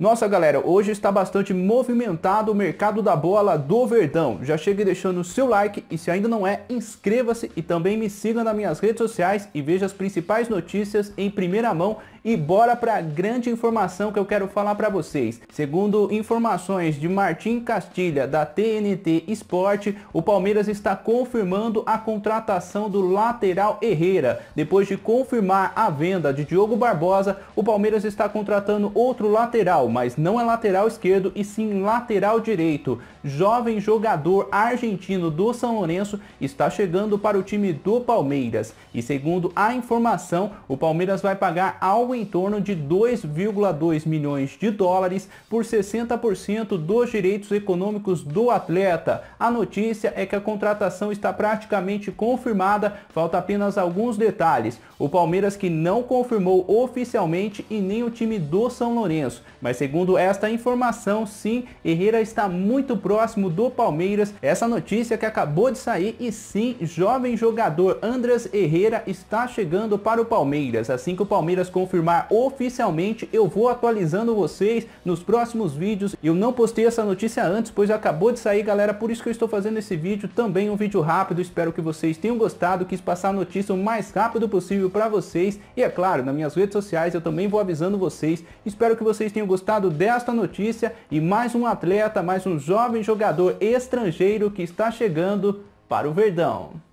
Nossa galera, hoje está bastante movimentado o mercado da bola do Verdão. Já chegue deixando o seu like e se ainda não é, inscreva-se e também me siga nas minhas redes sociais e veja as principais notícias em primeira mão e bora para a grande informação que eu quero falar para vocês. Segundo informações de Martim Castilha da TNT Esporte, o Palmeiras está confirmando a contratação do lateral Herrera. Depois de confirmar a venda de Diogo Barbosa, o Palmeiras está contratando outro lateral mas não é lateral esquerdo e sim lateral direito. Jovem jogador argentino do São Lourenço está chegando para o time do Palmeiras. E segundo a informação, o Palmeiras vai pagar algo em torno de 2,2 milhões de dólares por 60% dos direitos econômicos do atleta. A notícia é que a contratação está praticamente confirmada, falta apenas alguns detalhes. O Palmeiras que não confirmou oficialmente e nem o time do São Lourenço, mas Segundo esta informação, sim, Herrera está muito próximo do Palmeiras. Essa notícia que acabou de sair e sim, jovem jogador Andras Herrera está chegando para o Palmeiras. Assim que o Palmeiras confirmar oficialmente, eu vou atualizando vocês nos próximos vídeos. Eu não postei essa notícia antes, pois acabou de sair, galera, por isso que eu estou fazendo esse vídeo, também um vídeo rápido. Espero que vocês tenham gostado, quis passar a notícia o mais rápido possível para vocês. E é claro, nas minhas redes sociais eu também vou avisando vocês. Espero que vocês tenham gostado gostado desta notícia e mais um atleta, mais um jovem jogador estrangeiro que está chegando para o Verdão.